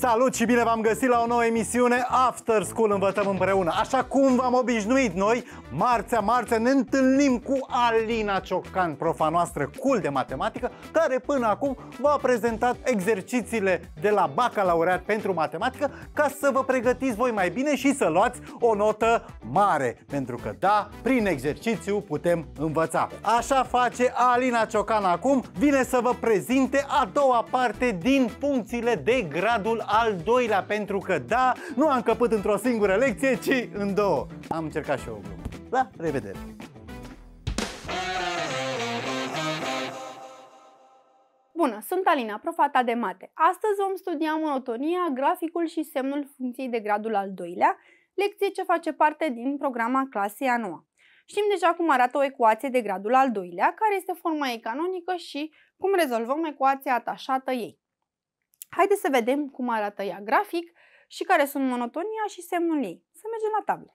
Salut și bine v-am găsit la o nouă emisiune After School Învățăm Împreună. Așa cum v-am obișnuit noi, marțea, marțea ne întâlnim cu Alina Ciocan, profa noastră cool de matematică, care până acum v-a prezentat exercițiile de la bacalaureat pentru matematică ca să vă pregătiți voi mai bine și să luați o notă mare. Pentru că, da, prin exercițiu putem învăța. Așa face Alina Ciocan acum, vine să vă prezinte a doua parte din funcțiile de gradul al doilea pentru că da, nu am căput într-o singură lecție, ci în două. Am încercat și eu o glumă. La revedere! Bună, sunt Alina, profata de mate. Astăzi vom studia monotonia, graficul și semnul funcției de gradul al doilea, lecție ce face parte din programa clasei a noua. Știm deja cum arată o ecuație de gradul al doilea, care este forma ei canonică și cum rezolvăm ecuația atașată ei. Haideți să vedem cum arată ea grafic și care sunt monotonia și semnul ei. Să mergem la tablă.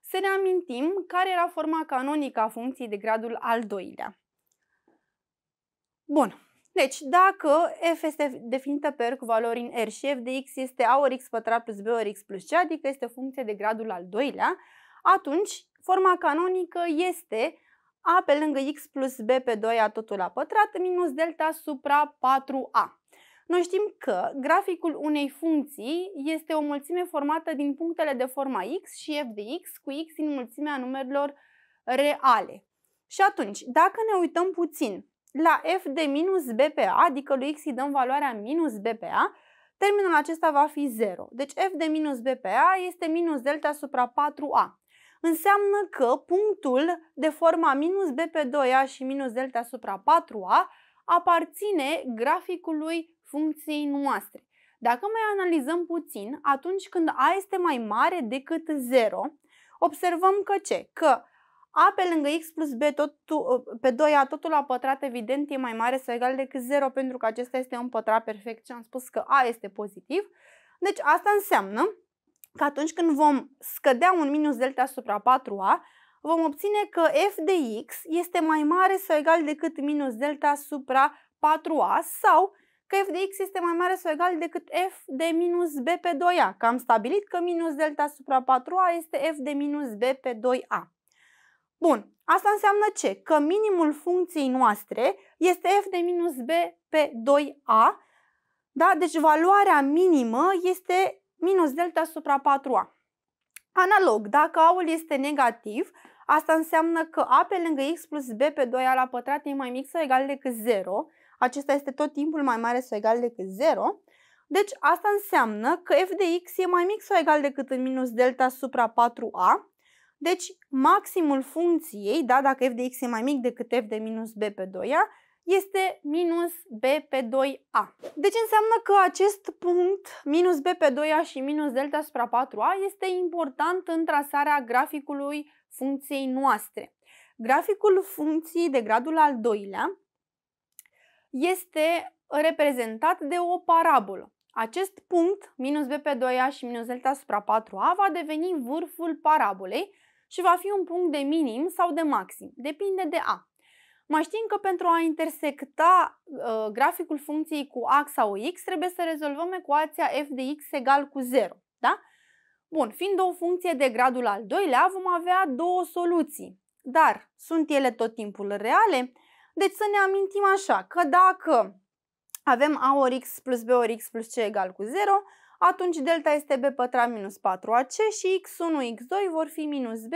Să ne amintim care era forma canonică a funcției de gradul al doilea. Bun, deci dacă f este definită pe R cu valori în R și f de x este a ori x pătrat plus b ori x plus c, adică este funcție de gradul al doilea, atunci forma canonică este a pe lângă x plus b pe 2 a totul la pătrat minus delta supra 4a. Noi știm că graficul unei funcții este o mulțime formată din punctele de forma x și f de x cu x din mulțimea numerelor reale. Și atunci, dacă ne uităm puțin la f de minus b pe a, adică lui x îi dăm valoarea minus b pe a, termenul acesta va fi 0. Deci f de minus b pe a este minus delta supra 4a înseamnă că punctul de forma minus b pe 2a și minus delta supra 4a aparține graficului funcției noastre. Dacă mai analizăm puțin, atunci când a este mai mare decât 0, observăm că ce? Că a pe lângă x plus b totu pe 2a totul la pătrat evident e mai mare sau egal decât 0 pentru că acesta este un pătrat perfect și am spus că a este pozitiv. Deci asta înseamnă că atunci când vom scădea un minus delta asupra 4a, vom obține că f de x este mai mare sau egal decât minus delta asupra 4a sau că f de x este mai mare sau egal decât f de minus b pe 2a, că am stabilit că minus delta asupra 4a este f de minus b pe 2a. Bun, asta înseamnă ce? Că minimul funcției noastre este f de minus b pe 2a, da? deci valoarea minimă este minus delta supra 4a. Analog, dacă a este negativ, asta înseamnă că A pe lângă X plus B pe 2A la pătrat e mai mic sau egal decât 0. Acesta este tot timpul mai mare sau egal decât 0. Deci asta înseamnă că f de x e mai mic sau egal decât în minus delta supra 4a. Deci maximul funcției, da, dacă f de x e mai mic decât f de minus b pe 2a, este minus b pe 2a. Deci înseamnă că acest punct, minus b pe 2a și minus delta supra 4a, este important în trasarea graficului funcției noastre. Graficul funcției de gradul al doilea este reprezentat de o parabolă. Acest punct, minus b pe 2a și minus delta supra 4a, va deveni vârful parabolei și va fi un punct de minim sau de maxim, depinde de a. Mai știm că pentru a intersecta uh, graficul funcției cu axa OX trebuie să rezolvăm ecuația f de x egal cu 0. Da? Bun, fiind o funcție de gradul al doilea, vom avea două soluții. Dar sunt ele tot timpul reale? Deci să ne amintim așa, că dacă avem a ori x plus b ori x plus c egal cu 0, atunci delta este b pătrat minus 4ac și x1, x2 vor fi minus b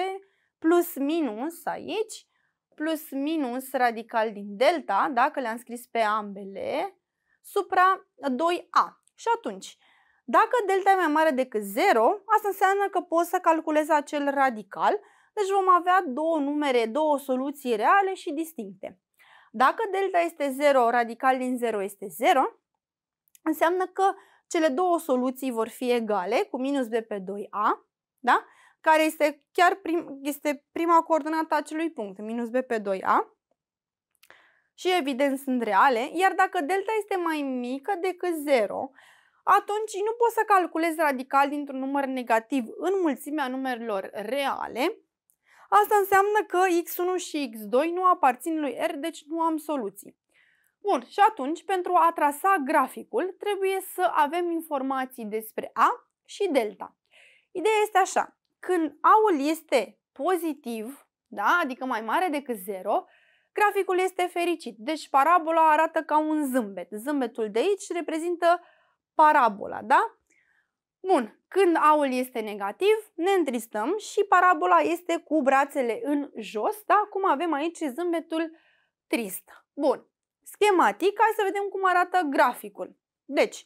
plus minus aici plus minus radical din delta, dacă le-am scris pe ambele, supra 2a. Și atunci, dacă delta e mai mare decât 0, asta înseamnă că pot să calculez acel radical, deci vom avea două numere, două soluții reale și distincte. Dacă delta este 0, radical din 0 este 0, înseamnă că cele două soluții vor fi egale cu minus b pe 2a, da? care este chiar prim, este prima coordonată a acelui punct, minus b pe 2a, și evident sunt reale, iar dacă delta este mai mică decât 0, atunci nu poți să calculezi radical dintr-un număr negativ în mulțimea numerelor reale. Asta înseamnă că x1 și x2 nu aparțin lui R, deci nu am soluții. Bun, și atunci, pentru a trasa graficul, trebuie să avem informații despre A și delta. Ideea este așa. Când aul este pozitiv, da? adică mai mare decât 0, graficul este fericit. Deci parabola arată ca un zâmbet. Zâmbetul de aici reprezintă parabola, da? Bun, când aul este negativ, ne întristăm și parabola este cu brațele în jos, da? Cum avem aici zâmbetul trist. Bun, schematic, hai să vedem cum arată graficul. Deci,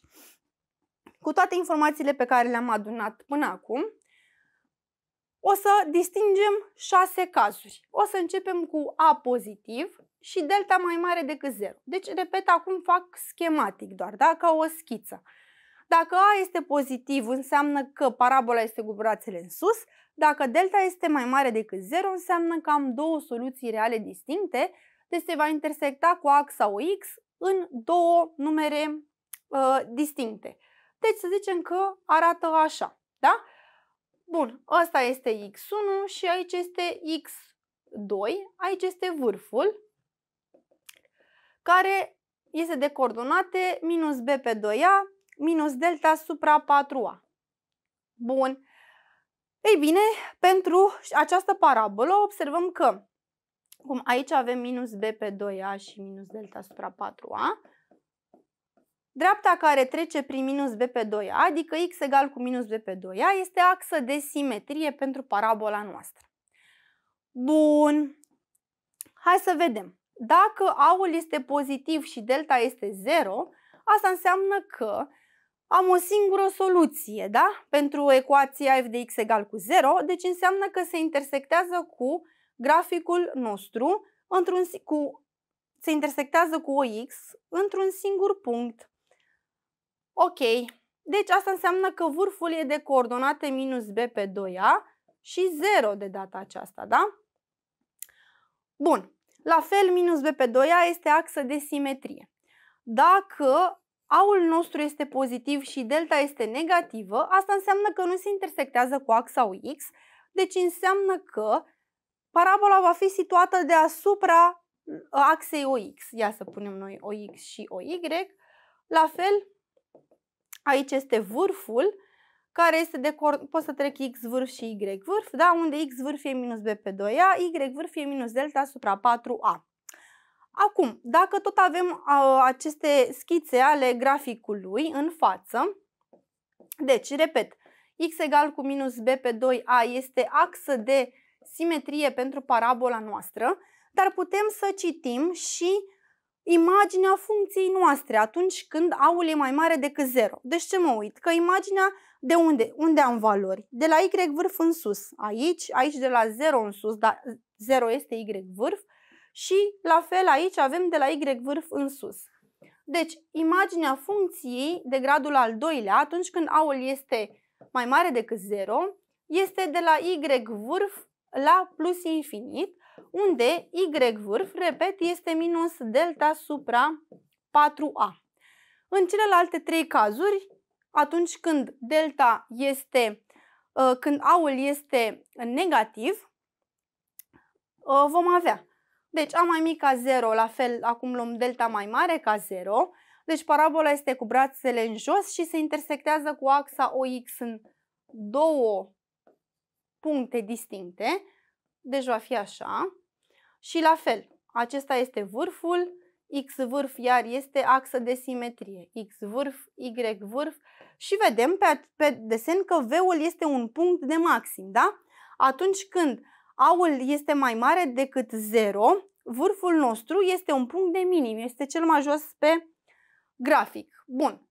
cu toate informațiile pe care le-am adunat până acum, o să distingem șase cazuri. O să începem cu A pozitiv și delta mai mare decât 0. Deci, repet, acum fac schematic doar, da? ca o schiță. Dacă A este pozitiv, înseamnă că parabola este cu brațele în sus. Dacă delta este mai mare decât 0, înseamnă că am două soluții reale distincte, deci se va intersecta cu axa OX în două numere uh, distincte. Deci să zicem că arată așa, da? Bun, asta este X1 și aici este X2, aici este vârful, care este de coordonate minus B pe 2A minus delta supra 4A. Bun. Ei bine, pentru această parabolă observăm că cum aici avem minus B pe 2A și minus delta supra 4A, Dreapta care trece prin minus b pe 2a, adică x egal cu minus b pe 2a, este axă de simetrie pentru parabola noastră. Bun, hai să vedem. Dacă A-ul este pozitiv și delta este 0, asta înseamnă că am o singură soluție da? pentru ecuația f de x egal cu 0, deci înseamnă că se intersectează cu graficul nostru, într-un, cu, se intersectează cu OX într-un singur punct. Ok, deci asta înseamnă că vârful e de coordonate minus B pe 2A și 0 de data aceasta, da? Bun, la fel minus B pe 2A este axă de simetrie. Dacă A-ul nostru este pozitiv și delta este negativă, asta înseamnă că nu se intersectează cu axa UX, deci înseamnă că parabola va fi situată deasupra uh, axei OX. Ia să punem noi OX și OY. La fel, Aici este vârful care este de cor... pot să trec x vârf și y vârf, da? unde x vârf e minus b pe 2a, y vârf e minus delta supra 4a. Acum, dacă tot avem a, aceste schițe ale graficului în față, deci, repet, x egal cu minus b pe 2a este axă de simetrie pentru parabola noastră, dar putem să citim și imaginea funcției noastre atunci când aul e mai mare decât 0. Deci ce mă uit? Că imaginea de unde? Unde am valori? De la Y vârf în sus. Aici, aici de la 0 în sus, dar 0 este Y vârf. Și la fel aici avem de la Y vârf în sus. Deci, imaginea funcției de gradul al doilea, atunci când aul este mai mare decât 0, este de la Y vârf la plus infinit unde Y vârf, repet, este minus delta supra 4A. În celelalte trei cazuri, atunci când delta este, uh, când A-ul este negativ, uh, vom avea. Deci A mai mic ca 0, la fel acum luăm delta mai mare ca 0, deci parabola este cu brațele în jos și se intersectează cu axa OX în două puncte distincte. Deci va fi așa. Și la fel, acesta este vârful, X vârf iar este axă de simetrie, X vârf, Y vârf și vedem pe, pe desen că V-ul este un punct de maxim, da? Atunci când A-ul este mai mare decât 0, vârful nostru este un punct de minim, este cel mai jos pe grafic. Bun,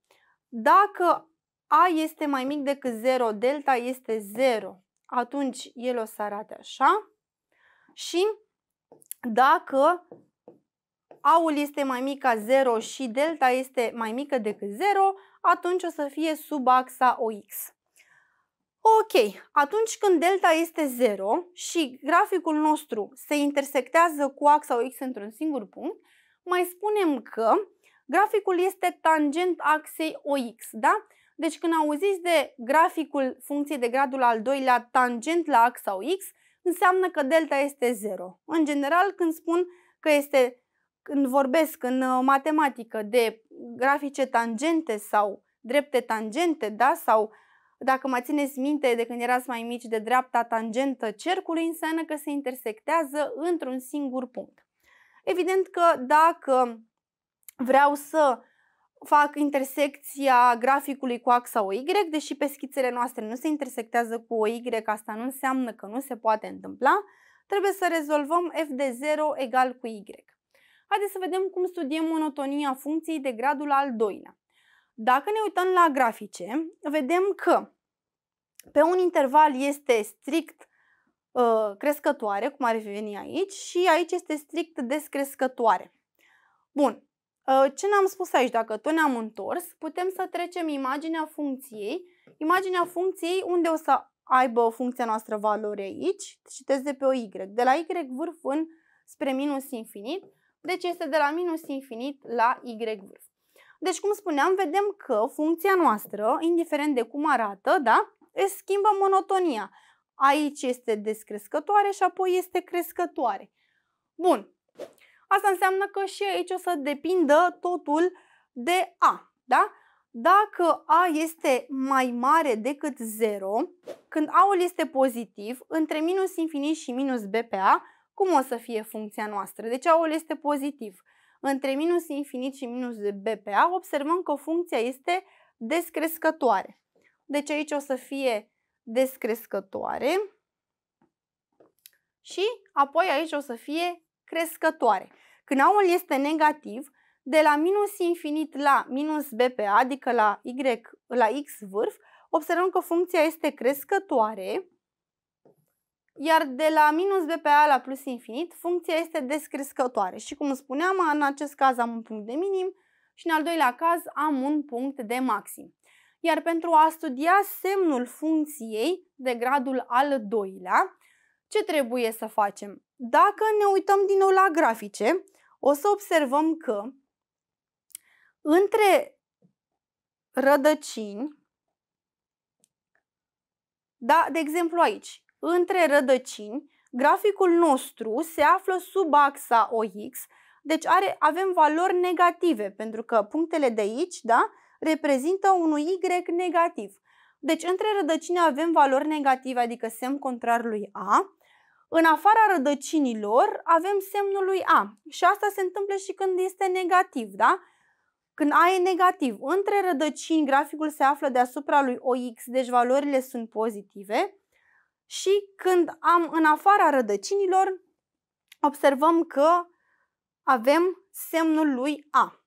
dacă A este mai mic decât 0, delta este 0, atunci el o să arate așa și dacă aul este mai mic ca 0 și delta este mai mică decât 0, atunci o să fie sub axa OX. Ok, atunci când delta este 0 și graficul nostru se intersectează cu axa OX într-un singur punct, mai spunem că graficul este tangent axei OX, da? Deci când auziți de graficul funcției de gradul al doilea tangent la axa OX, înseamnă că delta este 0. În general, când spun că este, când vorbesc în uh, matematică de grafice tangente sau drepte tangente, da, sau dacă mai țineți minte de când erați mai mici de dreapta tangentă cercului, înseamnă că se intersectează într-un singur punct. Evident că dacă vreau să fac intersecția graficului cu axa OY, deși pe schițele noastre nu se intersectează cu OY, asta nu înseamnă că nu se poate întâmpla, trebuie să rezolvăm f de 0 egal cu Y. Haideți să vedem cum studiem monotonia funcției de gradul al doilea. Dacă ne uităm la grafice, vedem că pe un interval este strict uh, crescătoare, cum ar veni aici, și aici este strict descrescătoare. Bun, Ă, ce ne-am spus aici? Dacă tot ne-am întors, putem să trecem imaginea funcției, imaginea funcției unde o să aibă funcția noastră valoare aici, citesc de pe o Y, de la Y vârf în spre minus infinit, deci este de la minus infinit la Y vârf. Deci, cum spuneam, vedem că funcția noastră, indiferent de cum arată, da, își schimbă monotonia. Aici este descrescătoare și apoi este crescătoare. Bun, Asta înseamnă că și aici o să depindă totul de A. Da? Dacă A este mai mare decât 0, când A-ul este pozitiv, între minus infinit și minus B pe A, cum o să fie funcția noastră? Deci A-ul este pozitiv. Între minus infinit și minus B pe A, observăm că funcția este descrescătoare. Deci aici o să fie descrescătoare și apoi aici o să fie crescătoare. Când a este negativ, de la minus infinit la minus BPA, adică la, y, la X vârf, observăm că funcția este crescătoare, iar de la minus BPA la plus infinit, funcția este descrescătoare. Și cum spuneam, în acest caz am un punct de minim și în al doilea caz am un punct de maxim. Iar pentru a studia semnul funcției de gradul al doilea, ce trebuie să facem? Dacă ne uităm din nou la grafice, o să observăm că între rădăcini, da, de exemplu aici, între rădăcini, graficul nostru se află sub axa OX, deci are, avem valori negative, pentru că punctele de aici da, reprezintă un Y negativ. Deci între rădăcini avem valori negative, adică semn contrar lui A, în afara rădăcinilor avem semnul lui A și asta se întâmplă și când este negativ, da? Când A e negativ, între rădăcini graficul se află deasupra lui OX, deci valorile sunt pozitive și când am în afara rădăcinilor, observăm că avem semnul lui A.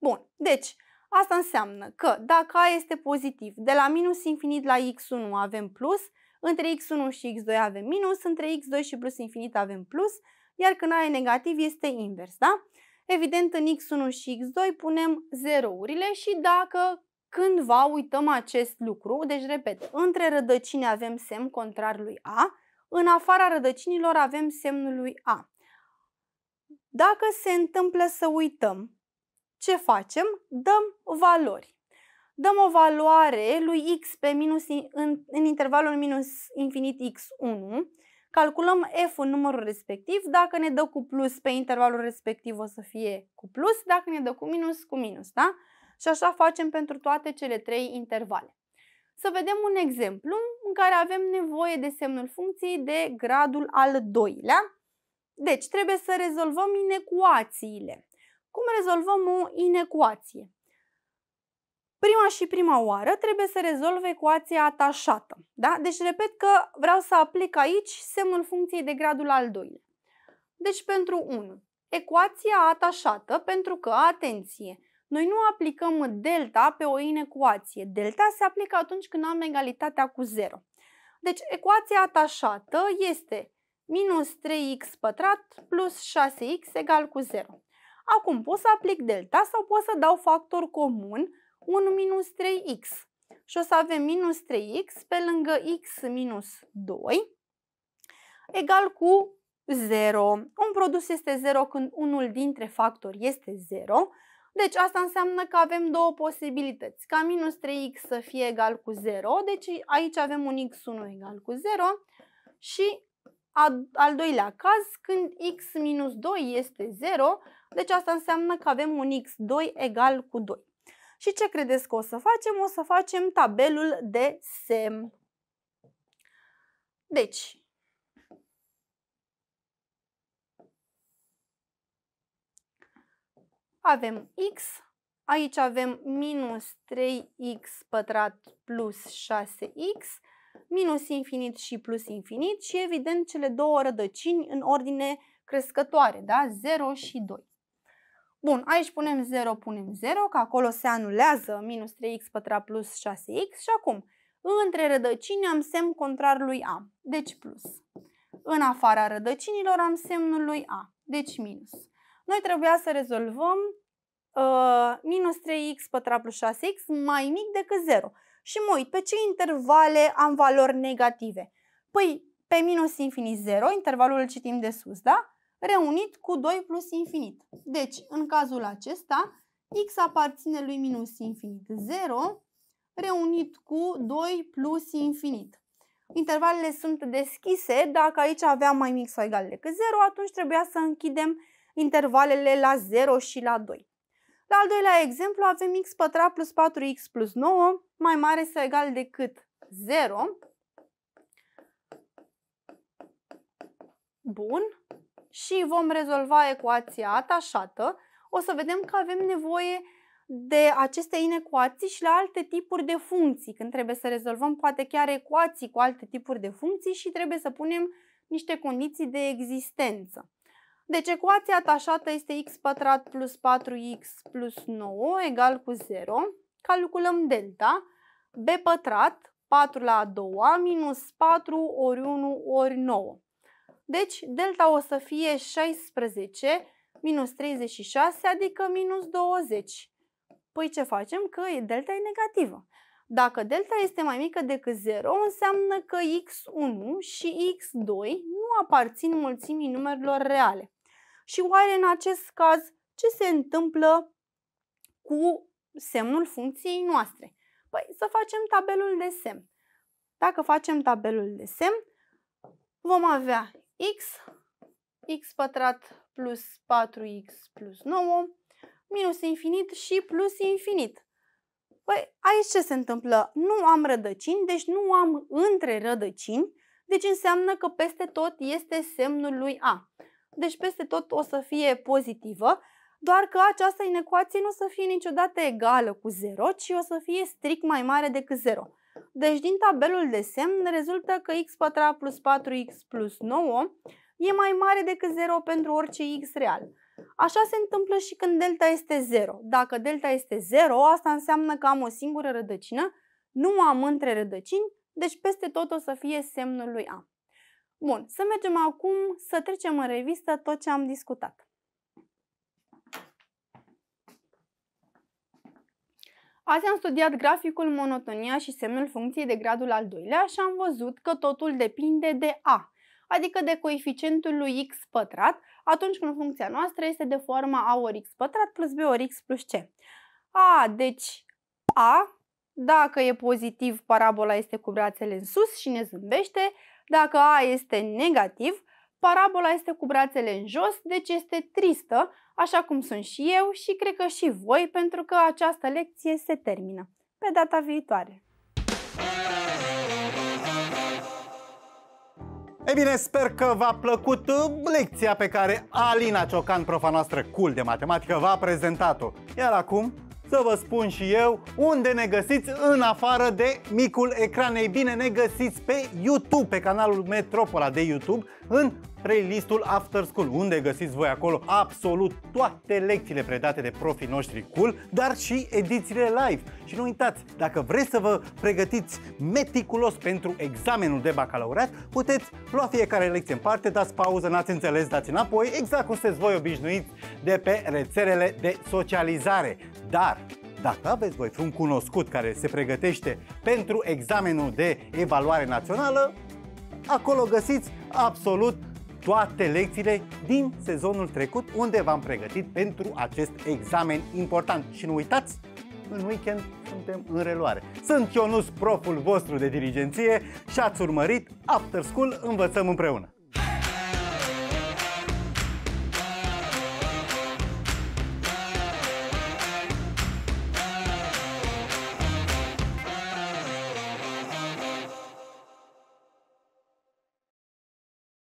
Bun, deci asta înseamnă că dacă A este pozitiv, de la minus infinit la X1 avem plus, între x1 și x2 avem minus, între x2 și plus infinit avem plus, iar când A e negativ este invers, da? Evident, în x1 și x2 punem zerourile și dacă cândva uităm acest lucru, deci repet, între rădăcini avem semn contrar lui A, în afara rădăcinilor avem semnul lui A. Dacă se întâmplă să uităm, ce facem? Dăm valori dăm o valoare lui x pe minus, în, în intervalul minus infinit x1, calculăm f în numărul respectiv, dacă ne dă cu plus pe intervalul respectiv o să fie cu plus, dacă ne dă cu minus, cu minus, da? Și așa facem pentru toate cele trei intervale. Să vedem un exemplu în care avem nevoie de semnul funcției de gradul al doilea. Deci trebuie să rezolvăm inecuațiile. Cum rezolvăm o inecuație? prima și prima oară trebuie să rezolv ecuația atașată. Da? Deci repet că vreau să aplic aici semnul funcției de gradul al doilea. Deci pentru 1, ecuația atașată pentru că, atenție, noi nu aplicăm delta pe o inecuație. Delta se aplică atunci când am egalitatea cu 0. Deci ecuația atașată este minus 3x pătrat plus 6x egal cu 0. Acum pot să aplic delta sau pot să dau factor comun 1 minus 3x. Și o să avem minus 3x pe lângă x minus 2 egal cu 0. Un produs este 0 când unul dintre factori este 0. Deci asta înseamnă că avem două posibilități, ca minus 3x să fie egal cu 0, deci aici avem un x1 egal cu 0 și al doilea caz, când x minus 2 este 0, deci asta înseamnă că avem un x2 egal cu 2. Și ce credeți că o să facem? O să facem tabelul de semn. Deci, avem x, aici avem minus 3x pătrat plus 6x, minus infinit și plus infinit și evident cele două rădăcini în ordine crescătoare, da? 0 și 2. Bun, aici punem 0, punem 0, că acolo se anulează minus 3x pătrat plus 6x și acum între rădăcini am semn contrar lui A, deci plus. În afara rădăcinilor am semnul lui A, deci minus. Noi trebuia să rezolvăm uh, minus 3x pătrat plus 6x mai mic decât 0. Și mă uit, pe ce intervale am valori negative? Păi pe minus infinit 0, intervalul îl citim de sus, da? reunit cu 2 plus infinit. Deci, în cazul acesta, x aparține lui minus infinit 0 reunit cu 2 plus infinit. Intervalele sunt deschise, dacă aici aveam mai mic sau egal decât 0, atunci trebuia să închidem intervalele la 0 și la 2. La al doilea exemplu avem x pătrat plus 4x plus 9 mai mare sau egal decât 0. Bun și vom rezolva ecuația atașată, o să vedem că avem nevoie de aceste inecuații și la alte tipuri de funcții, când trebuie să rezolvăm poate chiar ecuații cu alte tipuri de funcții și trebuie să punem niște condiții de existență. Deci ecuația atașată este x pătrat plus 4x plus 9 egal cu 0. Calculăm delta, b pătrat, 4 la a doua, minus 4 ori 1 ori 9. Deci delta o să fie 16 minus 36, adică minus 20. Păi ce facem? Că delta e negativă. Dacă delta este mai mică decât 0, înseamnă că x1 și x2 nu aparțin mulțimii numerelor reale. Și oare în acest caz ce se întâmplă cu semnul funcției noastre? Păi să facem tabelul de semn. Dacă facem tabelul de semn, vom avea x, x pătrat plus 4x plus 9, minus infinit și plus infinit. Păi aici ce se întâmplă? Nu am rădăcini, deci nu am între rădăcini, deci înseamnă că peste tot este semnul lui A. Deci peste tot o să fie pozitivă, doar că această inecuație nu o să fie niciodată egală cu 0, ci o să fie strict mai mare decât 0. Deci din tabelul de semn rezultă că x pătrat plus 4x plus 9 e mai mare decât 0 pentru orice x real. Așa se întâmplă și când delta este 0. Dacă delta este 0, asta înseamnă că am o singură rădăcină, nu am între rădăcini, deci peste tot o să fie semnul lui A. Bun, să mergem acum să trecem în revistă tot ce am discutat. Azi am studiat graficul, monotonia și semnul funcției de gradul al doilea și am văzut că totul depinde de A, adică de coeficientul lui x pătrat, atunci când funcția noastră este de forma a ori x pătrat plus b ori x plus c. A, deci A, dacă e pozitiv, parabola este cu brațele în sus și ne zâmbește, dacă A este negativ, Parabola este cu brațele în jos, deci este tristă, așa cum sunt și eu și cred că și voi, pentru că această lecție se termină. Pe data viitoare! Ei bine, sper că v-a plăcut uh, lecția pe care Alina Ciocan, profa noastră cool de matematică, v-a prezentat-o. Iar acum să vă spun și eu unde ne găsiți în afară de micul ecran. Ei bine, ne găsiți pe YouTube, pe canalul Metropola de YouTube, în playlistul After School, unde găsiți voi acolo absolut toate lecțiile predate de profii noștri cool, dar și edițiile live. Și nu uitați, dacă vreți să vă pregătiți meticulos pentru examenul de bacalaureat, puteți lua fiecare lecție în parte, dați pauză, n-ați înțeles, dați înapoi, exact cum sunteți voi obișnuiți de pe rețelele de socializare. Dar dacă aveți voi un cunoscut care se pregătește pentru examenul de evaluare națională, acolo găsiți absolut toate lecțiile din sezonul trecut unde v-am pregătit pentru acest examen important. Și nu uitați, în weekend suntem în reluare. Sunt Ionus, proful vostru de dirigenție și ați urmărit After School Învățăm Împreună.